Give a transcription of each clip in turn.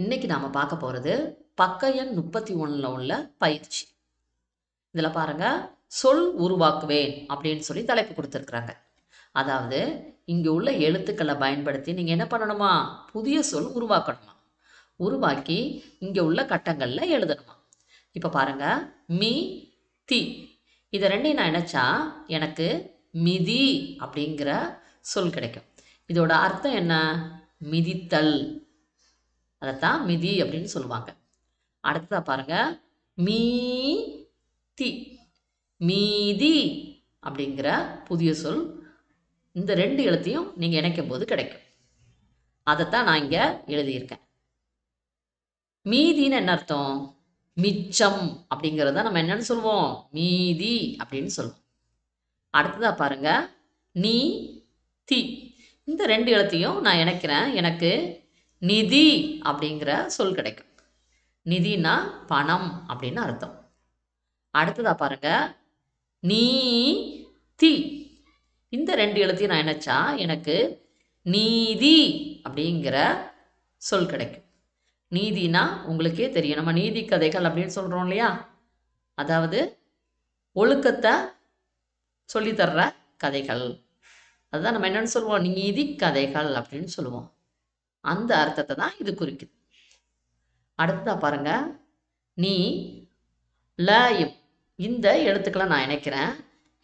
இன்னைக்கு நாம பார்க்க போகிறது பக்க எண் முப்பத்தி ஒன்றில் உள்ள பயிற்சி இதில் பாருங்கள் சொல் உருவாக்குவேன் அப்படின்னு சொல்லி தலைப்பு கொடுத்துருக்குறாங்க அதாவது இங்கே உள்ள எழுத்துக்களை பயன்படுத்தி நீங்கள் என்ன பண்ணணுமா புதிய சொல் உருவாக்கணுமா உருவாக்கி இங்கே உள்ள கட்டங்களில் எழுதணுமா இப்போ பாருங்க மீ தி இதை ரெண்டையும் நான் நினச்சா எனக்கு மிதி அப்படிங்கிற சொல் கிடைக்கும் இதோட அர்த்தம் என்ன மிதித்தல் அதைத்தான் மிதி அப்படின்னு சொல்லுவாங்க அடுத்ததாக பாருங்க மீ தி மீதி அப்படிங்கிற புதிய சொல் இந்த ரெண்டு எழுத்தையும் நீங்கள் இணைக்கும் போது கிடைக்கும் அதைத்தான் நான் இங்கே எழுதியிருக்கேன் மீதின்னு என்ன அர்த்தம் மிச்சம் அப்படிங்கிறத நம்ம என்னன்னு சொல்லுவோம் மீதி அப்படின்னு சொல்லுவோம் அடுத்ததாக பாருங்க நீ தி இந்த ரெண்டு எழுத்தையும் நான் இணைக்கிறேன் எனக்கு நிதி அப்படிங்கிற சொல் கிடைக்கும் நிதினா பணம் அப்படின்னு அர்த்தம் அடுத்ததா பாருங்க நீ தி இந்த ரெண்டு எழுத்தையும் நான் நினச்சா எனக்கு நீதி அப்படிங்கிற சொல் கிடைக்கும் நீதினா உங்களுக்கே தெரியும் நம்ம நீதி கதைகள் அப்படின்னு சொல்கிறோம் இல்லையா அதாவது ஒழுக்கத்தை சொல்லித்தர்ற கதைகள் அதுதான் நம்ம என்னென்னு சொல்லுவோம் நீதி கதைகள் அப்படின்னு சொல்லுவோம் அந்த அர்த்தத்தை தான் இது குறிக்குது அடுத்ததா பாருங்க நீ ல இந்த எழுத்துக்களை நான் இணைக்கிறேன்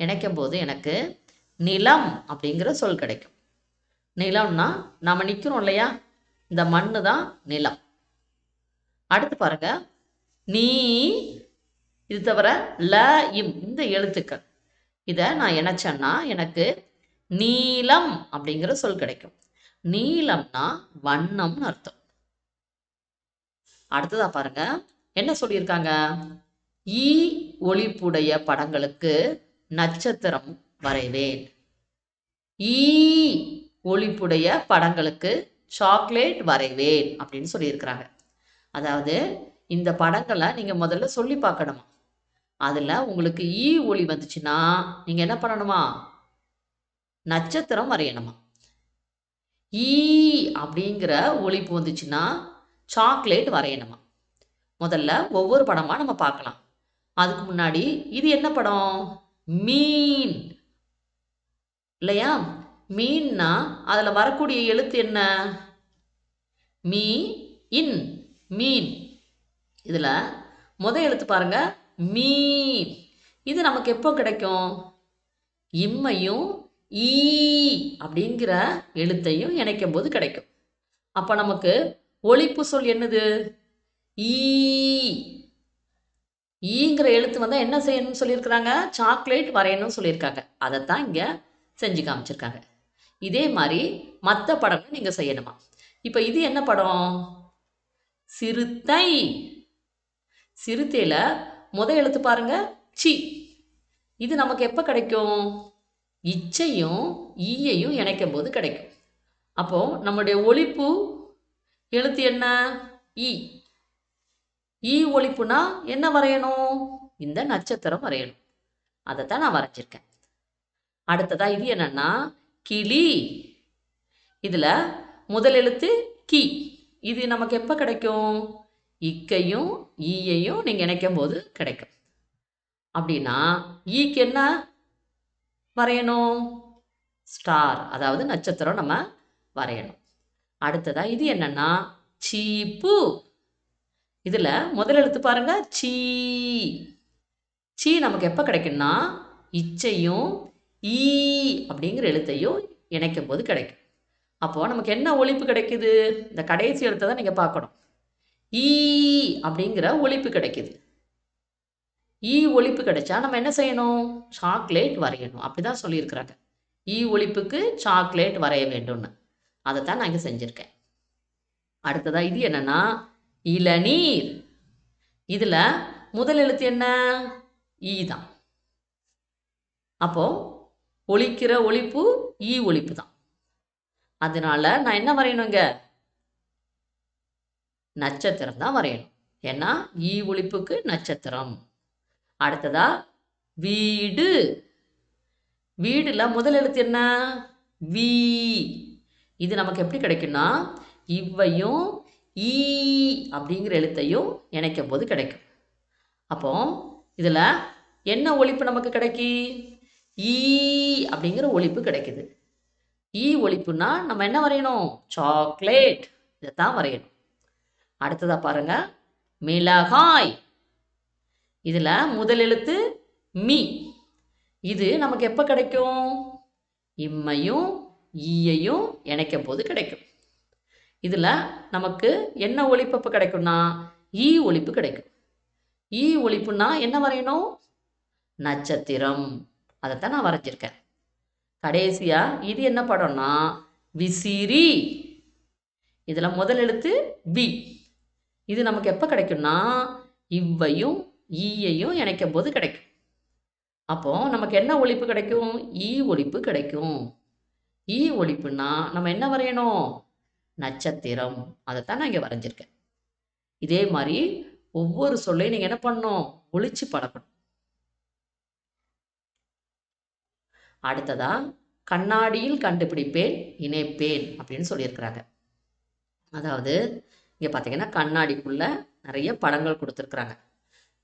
இணைக்கும் போது எனக்கு நிலம் அப்படிங்கிற சொல் கிடைக்கும் நிலம்னா நம்ம நிற்கிறோம் இல்லையா இந்த மண்ணு தான் நிலம் அடுத்து பாருங்க நீ இது தவிர ல இம் இந்த எழுத்துக்கள் இதை நான் இணைச்சேன்னா எனக்கு நீலம் அப்படிங்கிற சொல் கிடைக்கும் நீலம்னா வண்ணம்னு அர்த்தம் அடுத்ததா பாருங்க என்ன சொல்லியிருக்காங்க ஈ ஒளிப்புடைய படங்களுக்கு நட்சத்திரம் வரைவேன் ஈ ஒளிப்புடைய படங்களுக்கு சாக்லேட் வரைவேன் அப்படின்னு சொல்லியிருக்கிறாங்க அதாவது இந்த படங்களை நீங்கள் முதல்ல சொல்லி பார்க்கணுமா அதில் உங்களுக்கு ஈ ஒளி வந்துச்சுன்னா நீங்க என்ன பண்ணணுமா நட்சத்திரம் வரையணுமா ஈ அப்படிங்கிற ஒழிப்பு வந்துச்சுன்னா சாக்லேட் வரையணுமா முதல்ல ஒவ்வொரு படமாக நம்ம பார்க்கலாம் அதுக்கு முன்னாடி இது என்ன படம் மீன் இல்லையா மீன்னா அதில் வரக்கூடிய எழுத்து என்ன மீ இன் மீன் இதில் முதல் எழுத்து பாருங்க மீன் இது நமக்கு எப்போ கிடைக்கும் இம்மையும் ஈ அப்படிங்கிற எழுத்தையும் இணைக்கும் போது கிடைக்கும் அப்போ நமக்கு ஒழிப்பு சொல் என்னது ஈ ஈங்கிற எழுத்து வந்தால் என்ன செய்யணும்னு சொல்லியிருக்கிறாங்க சாக்லேட் வரையணும்னு சொல்லியிருக்காங்க அதைத்தான் இங்கே செஞ்சு காமிச்சிருக்காங்க இதே மாதிரி மற்ற படங்கள் நீங்கள் செய்யணுமா இப்போ இது என்ன படம் சிறுத்தை சிறுத்தையில் முத எழுத்து பாருங்க சி இது நமக்கு எப்போ கிடைக்கும் இச்சையும் ஈயையும் இணைக்கும் போது கிடைக்கும் அப்போது நம்முடைய ஒழிப்பு எழுத்து என்ன ஈ ஈ ஒழிப்புனா என்ன வரையணும் இந்த நட்சத்திரம் வரையணும் அதை தான் நான் வரைஞ்சிருக்கேன் அடுத்ததா இது என்னன்னா கிளி இதில் முதல் எழுத்து கி இது நமக்கு எப்போ கிடைக்கும் இக்கையும் ஈயையும் நீங்கள் இணைக்கும் போது கிடைக்கும் அப்படின்னா ஈக்கு என்ன வரையணும் ஸ்டார் அதாவது நட்சத்திரம் நம்ம வரையணும் அடுத்ததாக இது என்னன்னா சீப்பு இதில் முதல் எழுத்து பாருங்க சீ சீ நமக்கு எப்போ கிடைக்கும்னா இச்சையும் ஈ அப்படிங்கிற எழுத்தையும் இணைக்கும் போது கிடைக்கும் அப்போது நமக்கு என்ன ஒழிப்பு கிடைக்குது இந்த கடைசி எழுத்தை தான் நீங்கள் பார்க்கணும் ஈ அப்படிங்கிற ஒழிப்பு கிடைக்குது ஈ ஒழிப்பு கிடைச்சா நம்ம என்ன செய்யணும் சாக்லேட் வரையணும் அப்படிதான் சொல்லியிருக்கிறாங்க ஈ ஒழிப்புக்கு சாக்லேட் வரைய வேண்டும்னு அதை தான் நான் இங்கே செஞ்சுருக்கேன் அடுத்ததாக இது என்னென்னா இளநீர் இதில் முதல் எழுத்து என்ன ஈ தான் அப்போது ஒழிக்கிற ஒழிப்பு ஈ ஒழிப்பு தான் அதனால நான் என்ன வரையணுங்க நட்சத்திரம் தான் வரையணும் ஏன்னா ஈ ஒழிப்புக்கு நட்சத்திரம் அடுத்ததா வீடு வீடுல முதல் எழுத்து என்ன வி இது நமக்கு எப்படி கிடைக்கும்னா இவ்வையும் ஈ அப்படிங்கிற எழுத்தையும் இணைக்கும் போது கிடைக்கும் அப்போ இதில் என்ன ஒழிப்பு நமக்கு கிடைக்கி ஈ அப்படிங்கிற ஒழிப்பு கிடைக்குது ஈ ஒழிப்புனா நம்ம என்ன வரையணும் சாக்லேட் இதை தான் வரையணும் அடுத்ததாக பாருங்கள் மிளகாய் இதில் முதல் எழுத்து மீ இது நமக்கு எப்போ கிடைக்கும் இம்மையும் ஈயையும் இணைக்கும் போது கிடைக்கும் இதில் நமக்கு என்ன ஒழிப்பு எப்போ கிடைக்கும்னா ஈ ஒழிப்பு கிடைக்கும் ஈ ஒழிப்புனா என்ன வரையணும் நட்சத்திரம் அதைத்தான் நான் வரைஞ்சிருக்கேன் கடைசியாக இது என்ன படம்னா விசிறி இதில் முதல் எழுத்து பி இது நமக்கு எப்போ கிடைக்கும்னா இவ்வையும் ஈயையும் இணைக்கும் போது கிடைக்கும் அப்போது நமக்கு என்ன ஒழிப்பு கிடைக்கும் ஈ ஒழிப்பு கிடைக்கும் ஈ ஒழிப்புன்னா நம்ம என்ன வரையணும் நட்சத்திரம் அதைத்தான் நான் இங்கே வரைஞ்சிருக்கேன் இதே மாதிரி ஒவ்வொரு சொல்லையும் நீங்கள் என்ன பண்ணும் ஒழிச்சு பழக்கணும் அடுத்ததா கண்ணாடியில் கண்டுபிடிப்பேன் இணைப்பேன் அப்படின்னு சொல்லியிருக்கிறாங்க அதாவது இங்கே பார்த்தீங்கன்னா கண்ணாடிக்குள்ளே நிறைய படங்கள் கொடுத்துருக்குறாங்க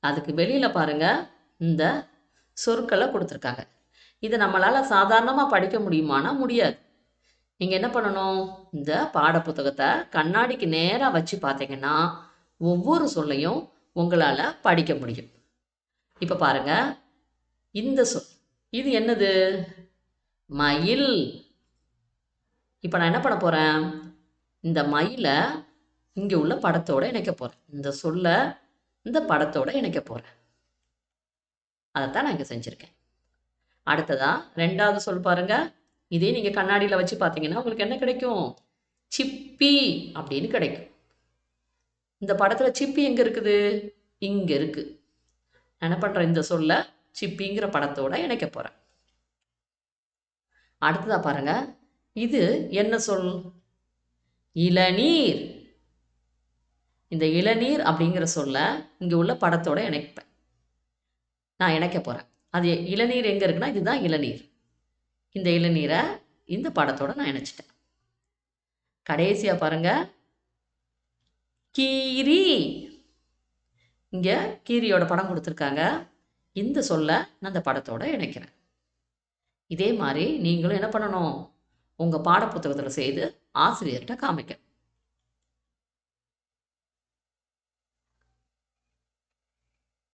அதுக்கு வெளியில் பாருங்கள் இந்த சொற்களை கொடுத்துருக்காங்க இது நம்மளால் சாதாரணமாக படிக்க முடியுமானா முடியாது நீங்கள் என்ன பண்ணணும் இந்த பாடப்புத்தகத்தை கண்ணாடிக்கு நேராக வச்சு பார்த்தீங்கன்னா ஒவ்வொரு சொல்லையும் உங்களால் படிக்க முடியும் இப்போ பாருங்க இந்த சொல் இது என்னது மயில் இப்போ நான் என்ன பண்ண போகிறேன் இந்த மயிலை இங்கே உள்ள படத்தோடு இணைக்க போகிறேன் இந்த சொல்லை இந்த படத்தோட இணைக்க போகிறேன் அதைத்தான் நான் இங்கே செஞ்சிருக்கேன் அடுத்ததா ரெண்டாவது சொல் பாருங்க இதே நீங்கள் கண்ணாடியில் வச்சு பார்த்தீங்கன்னா உங்களுக்கு என்ன கிடைக்கும் சிப்பி அப்படின்னு கிடைக்கும் இந்த படத்தில் சிப்பி எங்கே இருக்குது இங்கே இருக்குது என்ன பண்ற இந்த சொல்ல சிப்பிங்கிற படத்தோட இணைக்க போகிறேன் அடுத்ததாக பாருங்க இது என்ன சொல் இளநீர் இந்த இளநீர் அப்படிங்கிற சொல்ல இங்கே உள்ள படத்தோட இணைப்பேன் நான் இணைக்க போகிறேன் அது இளநீர் எங்கே இருக்குன்னா இதுதான் இளநீர் இந்த இளநீரை இந்த படத்தோட நான் இணைச்சிட்டேன் கடைசியாக பாருங்கள் கீரி இங்கே கீரியோட படம் கொடுத்துருக்காங்க இந்த சொல்ல நான் அந்த படத்தோட இணைக்கிறேன் இதே மாதிரி நீங்களும் என்ன பண்ணணும் உங்கள் பாடப்புத்தகத்தில் செய்து ஆசிரியர்கிட்ட காமிக்கணும்